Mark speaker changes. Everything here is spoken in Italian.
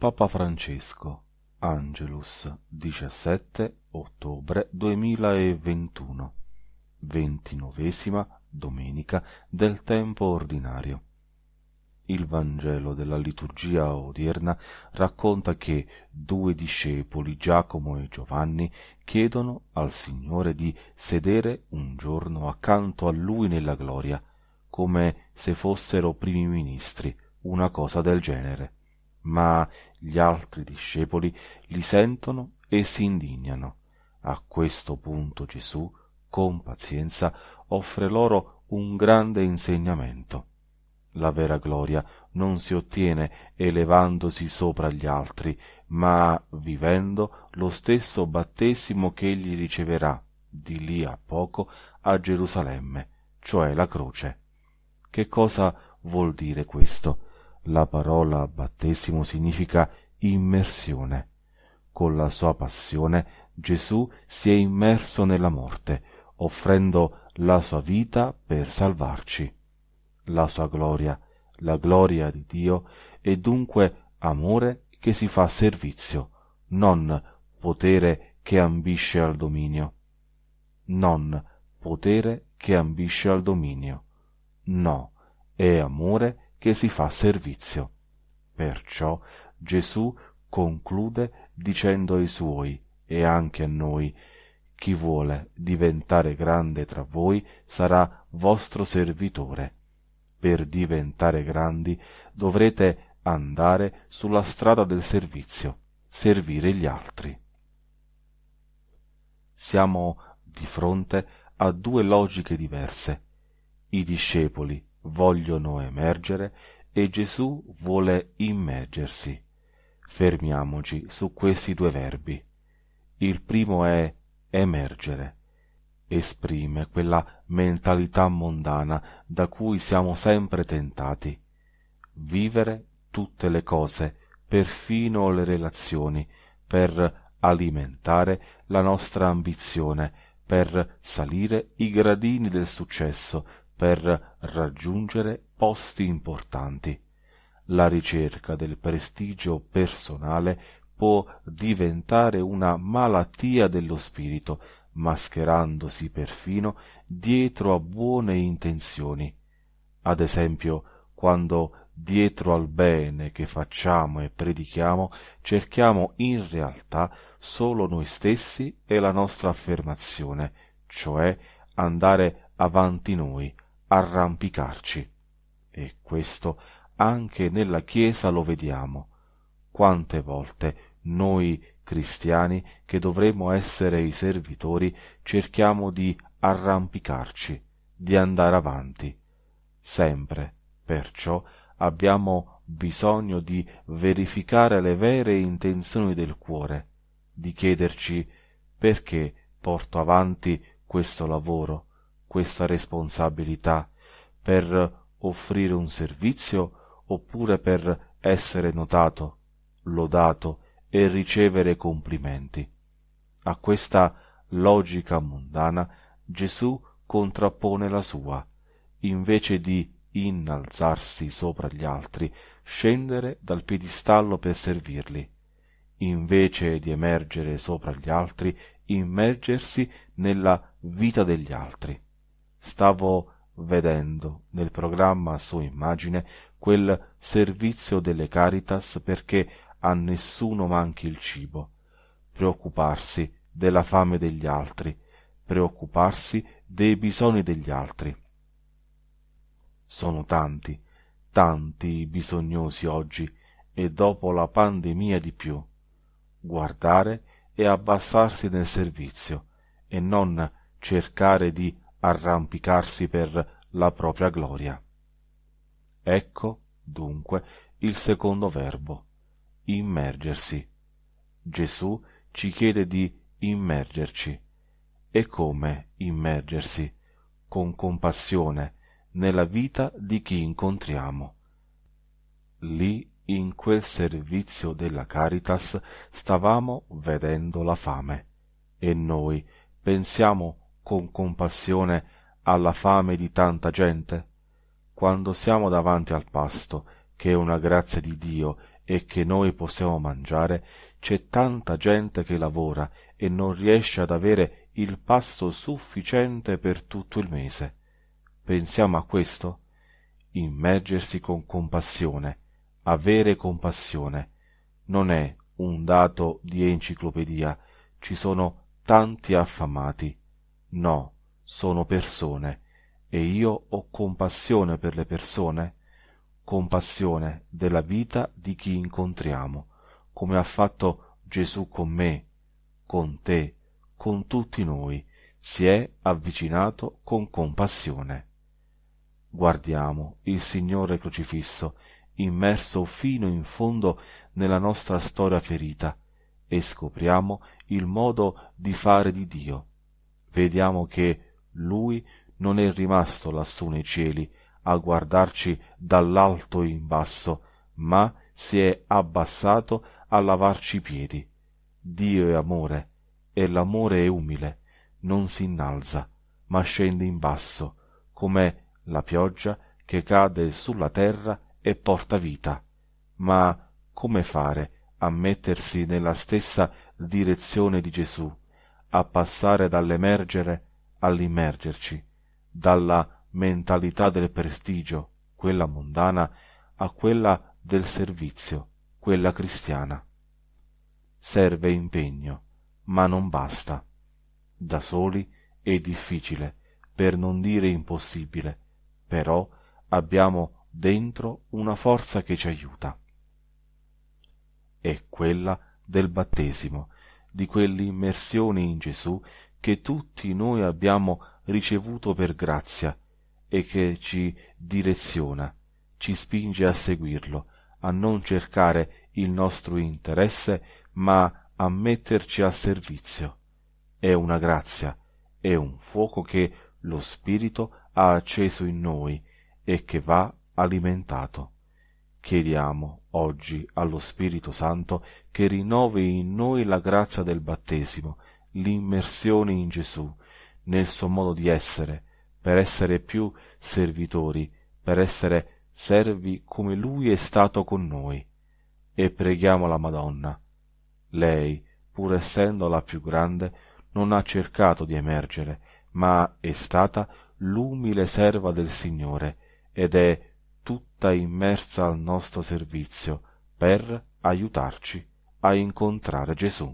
Speaker 1: Papa Francesco, Angelus, 17 ottobre 2021 ventinovesima domenica del tempo ordinario. Il Vangelo della liturgia odierna racconta che due discepoli, Giacomo e Giovanni, chiedono al Signore di sedere un giorno accanto a Lui nella gloria, come se fossero primi ministri, una cosa del genere ma gli altri discepoli li sentono e si indignano. A questo punto Gesù, con pazienza, offre loro un grande insegnamento. La vera gloria non si ottiene elevandosi sopra gli altri, ma vivendo lo stesso battesimo che egli riceverà di lì a poco a Gerusalemme, cioè la croce. Che cosa vuol dire questo? La parola battesimo significa immersione. Con la sua passione Gesù si è immerso nella morte, offrendo la sua vita per salvarci. La sua gloria, la gloria di Dio, è dunque amore che si fa servizio, non potere che ambisce al dominio. Non potere che ambisce al dominio. No, è amore che che si fa servizio. Perciò Gesù conclude dicendo ai suoi e anche a noi, chi vuole diventare grande tra voi sarà vostro servitore. Per diventare grandi dovrete andare sulla strada del servizio, servire gli altri. Siamo di fronte a due logiche diverse. I discepoli vogliono emergere e Gesù vuole immergersi. Fermiamoci su questi due verbi. Il primo è emergere. Esprime quella mentalità mondana da cui siamo sempre tentati. Vivere tutte le cose, perfino le relazioni, per alimentare la nostra ambizione, per salire i gradini del successo, per raggiungere posti importanti. La ricerca del prestigio personale può diventare una malattia dello spirito, mascherandosi perfino dietro a buone intenzioni. Ad esempio, quando dietro al bene che facciamo e predichiamo cerchiamo in realtà solo noi stessi e la nostra affermazione, cioè andare avanti noi, arrampicarci. E questo anche nella Chiesa lo vediamo. Quante volte noi cristiani, che dovremmo essere i servitori, cerchiamo di arrampicarci, di andare avanti. Sempre, perciò, abbiamo bisogno di verificare le vere intenzioni del cuore, di chiederci perché porto avanti questo lavoro, questa responsabilità per offrire un servizio oppure per essere notato, lodato e ricevere complimenti. A questa logica mondana Gesù contrappone la sua, invece di innalzarsi sopra gli altri, scendere dal piedistallo per servirli, invece di emergere sopra gli altri, immergersi nella vita degli altri stavo vedendo nel programma a sua immagine quel servizio delle Caritas perché a nessuno manchi il cibo, preoccuparsi della fame degli altri, preoccuparsi dei bisogni degli altri. Sono tanti, tanti i bisognosi oggi e dopo la pandemia di più. Guardare e abbassarsi nel servizio e non cercare di arrampicarsi per la propria gloria. Ecco, dunque, il secondo verbo, immergersi. Gesù ci chiede di immergerci. E come immergersi? Con compassione nella vita di chi incontriamo. Lì, in quel servizio della Caritas, stavamo vedendo la fame e noi pensiamo con compassione alla fame di tanta gente? Quando siamo davanti al pasto, che è una grazia di Dio e che noi possiamo mangiare, c'è tanta gente che lavora e non riesce ad avere il pasto sufficiente per tutto il mese. Pensiamo a questo? Immergersi con compassione, avere compassione, non è un dato di enciclopedia, ci sono tanti affamati, No, sono persone, e io ho compassione per le persone, compassione della vita di chi incontriamo, come ha fatto Gesù con me, con te, con tutti noi, si è avvicinato con compassione. Guardiamo il Signore crocifisso, immerso fino in fondo nella nostra storia ferita, e scopriamo il modo di fare di Dio, vediamo che lui non è rimasto lassù nei cieli a guardarci dall'alto in basso, ma si è abbassato a lavarci i piedi. Dio è amore, e l'amore è umile, non si innalza, ma scende in basso, come la pioggia che cade sulla terra e porta vita. Ma come fare a mettersi nella stessa direzione di Gesù, a passare dall'emergere all'immergerci, dalla mentalità del prestigio, quella mondana, a quella del servizio, quella cristiana. Serve impegno, ma non basta. Da soli è difficile, per non dire impossibile, però abbiamo dentro una forza che ci aiuta. È quella del battesimo, di quell'immersione in Gesù che tutti noi abbiamo ricevuto per grazia e che ci direziona, ci spinge a seguirlo, a non cercare il nostro interesse, ma a metterci a servizio. È una grazia, è un fuoco che lo Spirito ha acceso in noi e che va alimentato. Chiediamo oggi allo Spirito Santo che rinnovi in noi la grazia del battesimo, l'immersione in Gesù, nel suo modo di essere, per essere più servitori, per essere servi come Lui è stato con noi. E preghiamo la Madonna. Lei, pur essendo la più grande, non ha cercato di emergere, ma è stata l'umile serva del Signore ed è tutta immersa al nostro servizio per aiutarci a incontrare Gesù.